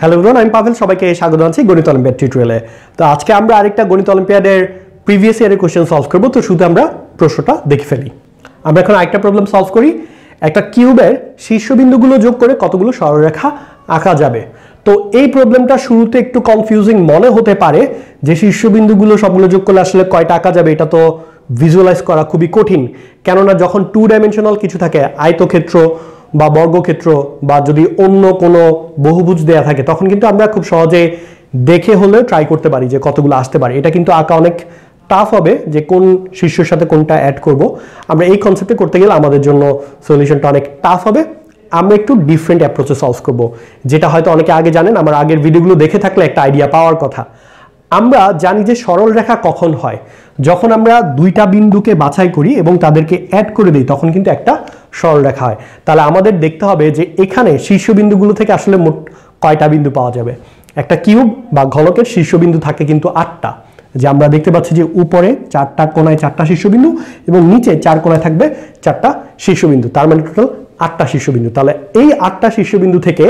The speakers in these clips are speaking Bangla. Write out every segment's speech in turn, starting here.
হ্যালো ইভরন আমি পাভেল সবাইকে স্বাগত জানাচ্ছি গণিত অলিম্পিয়ার টিউটোরিয়ালে তো আজকে আমরা আরেকটা গণিত অলিম্পিয়াডের প্রিভিয়াস ইয়ারের কোয়েশ্চেন সলভ করবো তো শুধু আমরা প্রশ্নটা দেখে ফেলি আমরা এখন আরেকটা প্রবলেম সলভ করি একটা কিউবের শীর্ষবিন্দুগুলো যোগ করে কতগুলো সরলরেখা আঁকা যাবে তো এই প্রবলেমটা শুরুতে একটু কনফিউজিং মনে হতে পারে যে শীর্ষবিন্দুগুলো সবগুলো যোগ করলে আসলে কয়টা আঁকা যাবে এটা তো ভিজুয়ালাইজ করা খুবই কঠিন কেননা যখন টু ডাইমেনশনাল কিছু থাকে আয়তক্ষেত্র বা বর্গক্ষেত্র বা যদি অন্য কোনো বহুভুজ দেয়া থাকে তখন কিন্তু আমরা খুব সহজে দেখে হলেও ট্রাই করতে পারি যে কতগুলো আসতে পারে এটা কিন্তু আঁকা অনেক টাফ হবে যে কোন শিষ্যর সাথে কোনটা অ্যাড করব আমরা এই কনসেপ্টে করতে গেলে আমাদের জন্য সলিউশনটা অনেক টাফ হবে আমরা একটু ডিফারেন্ট অ্যাপ্রোচে সলভ করব যেটা হয়তো অনেকে আগে জানেন আমার আগের ভিডিওগুলো দেখে থাকলে একটা আইডিয়া পাওয়ার কথা আমরা জানি যে সরল রেখা কখন হয় যখন আমরা দুইটা বিন্দুকে বাছাই করি এবং তাদেরকে অ্যাড করে দিই তখন কিন্তু একটা সরলরেখা হয় তাহলে আমাদের দেখতে হবে যে এখানে শীর্ষবিন্দুগুলো থেকে আসলে মোট কয়টা বিন্দু পাওয়া যাবে একটা কিউব বা ঘলকের শীর্ষবিন্দু থাকে কিন্তু আটটা যে আমরা দেখতে পাচ্ছি যে উপরে চারটা কোনায় চারটা শীর্ষবিন্দু এবং নিচে চার কোনায় থাকবে চারটা শীর্ষবিন্দু তার মানে টোটাল আটটা শীর্ষবিন্দু তাহলে এই আটটা শীর্ষবিন্দু থেকে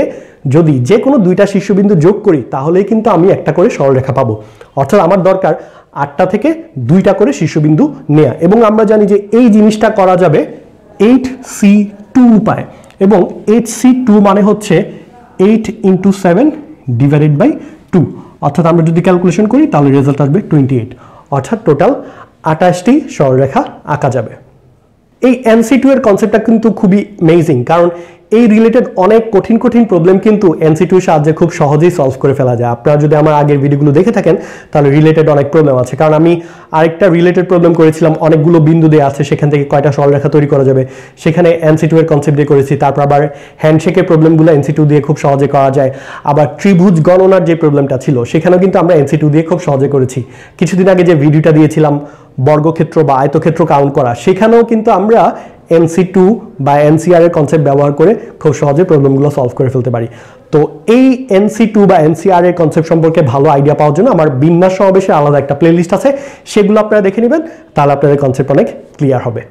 যদি যে কোনো দুইটা শীর্ষবিন্দু যোগ করি তাহলেই কিন্তু আমি একটা করে সরলরেখা পাবো অর্থাৎ আমার দরকার আটটা থেকে দুইটা করে শীর্ষবিন্দু নেয়া এবং আমরা জানি যে এই জিনিসটা করা যাবে এইট সি টু উপায় এবং এইট সি টু মানে হচ্ছে eight into seven divided by two অর্থাৎ আমরা যদি ক্যালকুলেশন করি তাহলে রেজাল্ট আসবে টোয়েন্টি এইট অর্থাৎ টোটাল আঠাশটি সরলরেখা আঁকা যাবে এই এনসি টু এর কনসেপ্টটা কিন্তু খুবই মেজিং কারণ এই রিলেটেড অনেক কঠিন কঠিন প্রবলেম কিন্তু এনসিটিউর সাহায্যে খুব সহজেই সলভ করে ফেলা যায় আপনারা যদি আমার আগের ভিডিওগুলো দেখে থাকেন তাহলে রিলেটেড অনেক প্রবলেম আছে কারণ আমি আরেকটা রিলেটেড প্রবলেম করেছিলাম অনেকগুলো বিন্দু দিয়ে আছে সেখান থেকে কয়টা সরলরেখা তৈরি করা যাবে সেখানে এর কনসেপ্ট দিয়ে করেছি তারপর আবার হ্যান্ডশেকের প্রবলেমগুলো এনসিটিউ দিয়ে খুব সহজে করা যায় আবার ত্রিভুজ গণনার যে প্রবলেমটা ছিল সেখানেও কিন্তু আমরা এনসিটিউ দিয়ে খুব সহজে করেছি কিছুদিন আগে যে ভিডিওটা দিয়েছিলাম বর্গক্ষেত্র বা আয়তক্ষেত্র কাউন্ট করা সেখানেও কিন্তু আমরা এমসি টু বা এনসিআর এর কনসেপ্ট ব্যবহার করে খুব সহজে প্রবলেমগুলো সলভ করে ফেলতে পারি তো এই এনসি টু বা এনসিআর এর কনসেপ্ট সম্পর্কে ভালো আইডিয়া পাওয়ার জন্য আমার বিন্যাস সমাবেশের আলাদা একটা প্লেলিস্ট আছে সেগুলো আপনারা দেখে নেবেন তাহলে আপনাদের কনসেপ্ট অনেক ক্লিয়ার হবে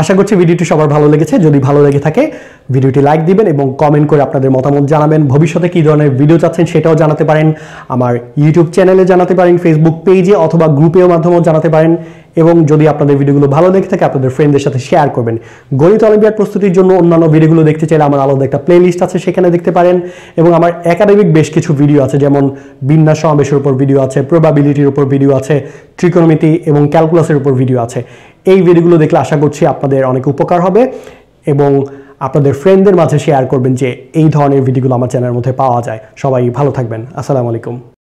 আশা করছি ভিডিওটি সবার ভালো লেগেছে যদি ভালো লেগে থাকে ভিডিওটি লাইক দিবেন এবং কমেন্ট করে আপনাদের মতামত জানাবেন ভবিষ্যতে কী ধরনের ভিডিও চাচ্ছেন সেটাও জানাতে পারেন আমার ইউটিউব চ্যানেলে জানাতে পারেন ফেসবুক পেজে অথবা গ্রুপের মাধ্যমেও জানাতে পারেন এবং যদি আপনাদের ভিডিওগুলো ভালো লেগে থাকে আপনাদের ফ্রেন্ডদের সাথে শেয়ার করবেন গণিত অলিম্পিয়াড প্রস্তুতির জন্য অন্যান্য ভিডিওগুলো দেখতে চাইলে আমার আলাদা একটা প্লেলিস্ট আছে সেখানে দেখতে পারেন এবং আমার একাডেমিক বেশ কিছু ভিডিও আছে যেমন বিন্যাস সমাবেশের উপর ভিডিও আছে প্রবাবিলিটির উপর ভিডিও আছে ট্রিকোনমিতি এবং ক্যালকুলাসের উপর ভিডিও আছে এই ভিডিওগুলো দেখলে আশা করছি আপনাদের অনেক উপকার হবে এবং আপনাদের ফ্রেন্ডদের মাঝে শেয়ার করবেন যে এই ধরনের ভিডিওগুলো আমার চ্যানেলের মধ্যে পাওয়া যায় সবাই ভালো থাকবেন আসসালামু আলাইকুম